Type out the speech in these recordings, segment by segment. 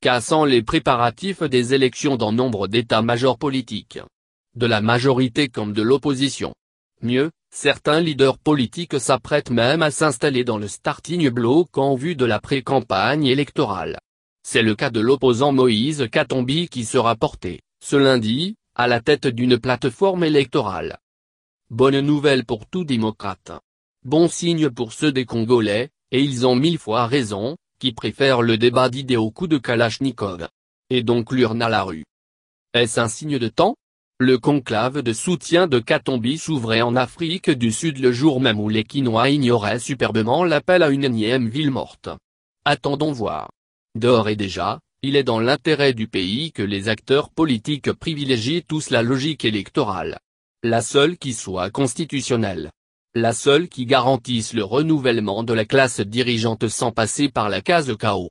cassant les préparatifs des élections dans nombre d'états-majors politiques. De la majorité comme de l'opposition. Mieux, certains leaders politiques s'apprêtent même à s'installer dans le starting block en vue de la pré-campagne électorale. C'est le cas de l'opposant Moïse Katombi qui sera porté, ce lundi, à la tête d'une plateforme électorale. Bonne nouvelle pour tout démocrate. Bon signe pour ceux des Congolais, et ils ont mille fois raison, qui préfèrent le débat d'idées au coup de Kalachnikov. Et donc l'urne à la rue. Est-ce un signe de temps Le conclave de soutien de Katombi s'ouvrait en Afrique du Sud le jour même où les Quinois ignoraient superbement l'appel à une énième ville morte. Attendons voir. D'or et déjà, il est dans l'intérêt du pays que les acteurs politiques privilégient tous la logique électorale. La seule qui soit constitutionnelle la seule qui garantisse le renouvellement de la classe dirigeante sans passer par la case chaos.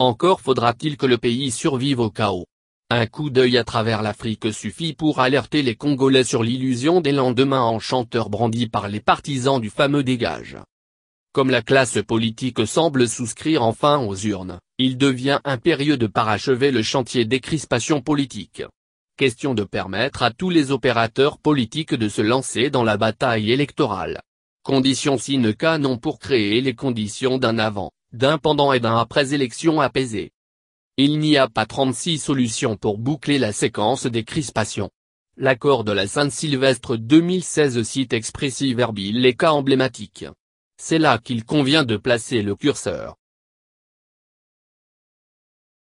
Encore faudra-t-il que le pays survive au chaos. Un coup d'œil à travers l'Afrique suffit pour alerter les Congolais sur l'illusion des lendemains enchanteurs brandis par les partisans du fameux dégage. Comme la classe politique semble souscrire enfin aux urnes, il devient impérieux de parachever le chantier des crispations politiques question de permettre à tous les opérateurs politiques de se lancer dans la bataille électorale. Condition sine qua non pour créer les conditions d'un avant, d'un pendant et d'un après-élection apaisé. Il n'y a pas 36 solutions pour boucler la séquence des crispations. L'accord de la Sainte-Sylvestre 2016 cite expressive les cas emblématiques. C'est là qu'il convient de placer le curseur.